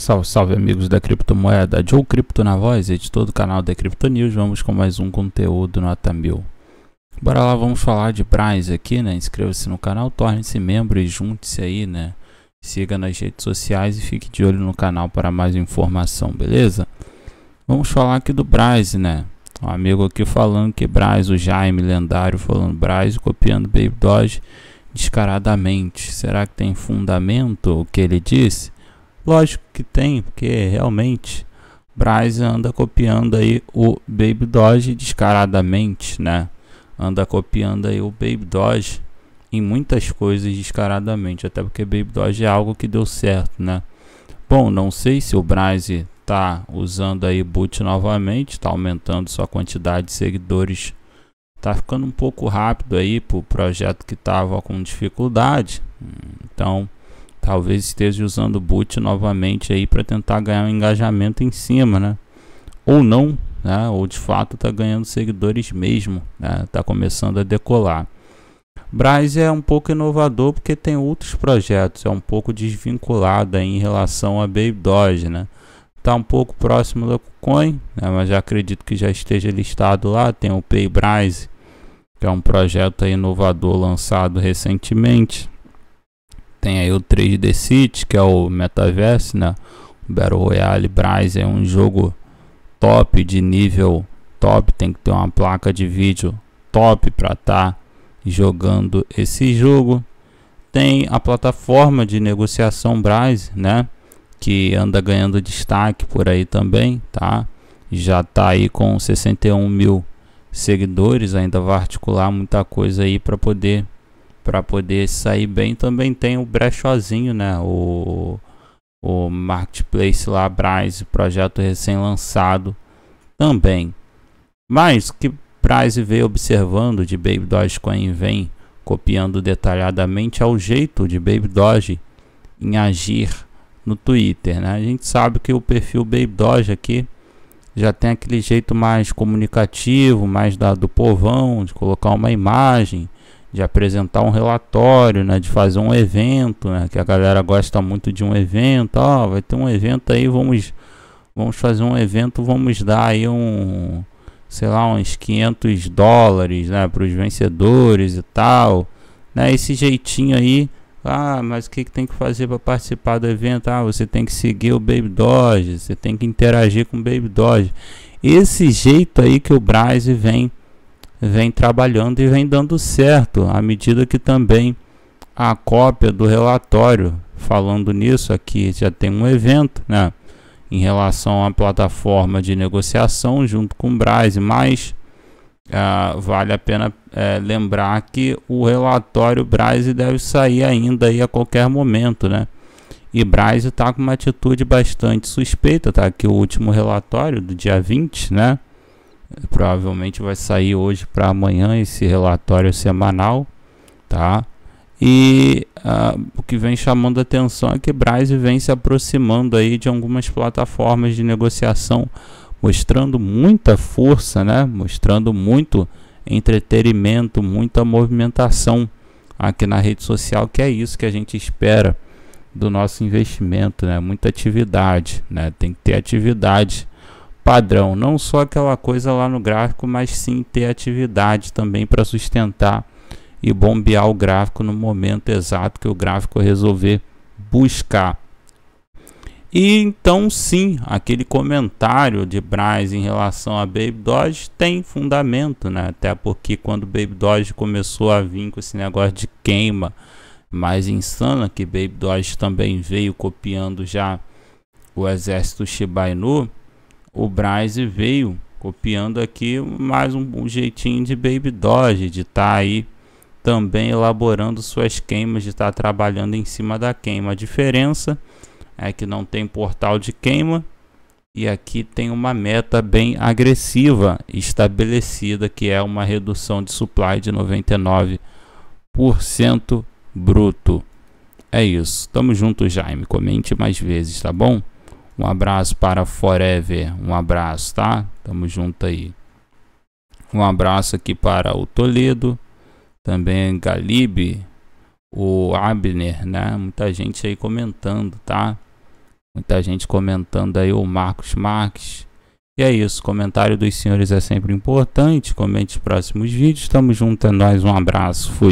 Salve, salve amigos da criptomoeda, Joe Cripto na voz, editor do canal da Crypto News, vamos com mais um conteúdo nota mil. Bora lá, vamos falar de Price aqui, né, inscreva-se no canal, torne-se membro e junte-se aí, né, siga nas redes sociais e fique de olho no canal para mais informação, beleza? Vamos falar aqui do Braz, né, um amigo aqui falando que Braz, o Jaime lendário falando Braz, copiando Baby Doge descaradamente, será que tem fundamento o que ele disse? Lógico que tem, porque realmente Braz anda copiando aí o Baby Doge descaradamente, né? Anda copiando aí o Baby Doge em muitas coisas descaradamente, até porque Baby Doge é algo que deu certo, né? Bom, não sei se o Braz tá usando aí boot novamente, tá aumentando sua quantidade de seguidores, tá ficando um pouco rápido aí pro projeto que tava com dificuldade. Então, talvez esteja usando o boot novamente aí para tentar ganhar um engajamento em cima, né? Ou não, né? Ou de fato está ganhando seguidores mesmo, Está né? começando a decolar. Braz é um pouco inovador porque tem outros projetos, é um pouco desvinculada em relação a Baby Doge, né? Tá um pouco próximo da Coin, né? mas já acredito que já esteja listado lá. Tem o Paybrise, que é um projeto inovador lançado recentemente. Tem aí o 3D City, que é o Metaverse né? O Battle Royale Braz é um jogo top de nível top, tem que ter uma placa de vídeo top para estar tá jogando esse jogo. Tem a plataforma de negociação Braz, né? Que anda ganhando destaque por aí também, tá? Já tá aí com 61 mil seguidores, ainda vai articular muita coisa aí para poder para poder sair bem, também tem o brechozinho, né? O, o Marketplace lá, Braz, projeto recém-lançado também. Mas que Braz veio observando de Baby Dogecoin vem copiando detalhadamente ao é jeito de Baby Doge em agir no Twitter, né? A gente sabe que o perfil Baby Doge aqui já tem aquele jeito mais comunicativo, mais da, do povão, de colocar uma imagem, de apresentar um relatório, né, de fazer um evento, né, que a galera gosta muito de um evento, ó, vai ter um evento aí, vamos vamos fazer um evento, vamos dar aí um, sei lá, uns 500 dólares, né, para os vencedores e tal, né, esse jeitinho aí, ah, mas o que, que tem que fazer para participar do evento? Ah, você tem que seguir o Baby Doge, você tem que interagir com o Baby Doge. Esse jeito aí que o Braz vem vem trabalhando e vem dando certo, à medida que também a cópia do relatório falando nisso aqui já tem um evento, né? Em relação à plataforma de negociação junto com o Braz, mas ah, vale a pena é, lembrar que o relatório Braz deve sair ainda aí a qualquer momento, né? E Braz está com uma atitude bastante suspeita, tá? que o último relatório do dia 20, né? Provavelmente vai sair hoje para amanhã esse relatório semanal, tá? E uh, o que vem chamando atenção é que Brasil vem se aproximando aí de algumas plataformas de negociação, mostrando muita força, né? Mostrando muito entretenimento, muita movimentação aqui na rede social, que é isso que a gente espera do nosso investimento, né? Muita atividade, né? Tem que ter atividade padrão, não só aquela coisa lá no gráfico, mas sim ter atividade também para sustentar e bombear o gráfico no momento exato que o gráfico resolver buscar. E então sim, aquele comentário de Braz em relação a Baby Doge tem fundamento, né? Até porque quando Baby Doge começou a vir com esse negócio de queima mais insana que Baby Doge também veio copiando já o exército Shiba Inu, o Bryce veio copiando aqui mais um, um jeitinho de Baby Doge, de estar tá aí também elaborando suas queimas, de estar tá trabalhando em cima da queima. A diferença é que não tem portal de queima e aqui tem uma meta bem agressiva estabelecida, que é uma redução de supply de 99% bruto. É isso. Tamo junto, Jaime. Comente mais vezes, tá bom? Um abraço para Forever. Um abraço, tá? Tamo junto aí. Um abraço aqui para o Toledo. Também Galibe. O Abner, né? Muita gente aí comentando, tá? Muita gente comentando aí. O Marcos Marques. E é isso. Comentário dos senhores é sempre importante. Comente os próximos vídeos. Tamo junto. É nóis. Um abraço. Fui.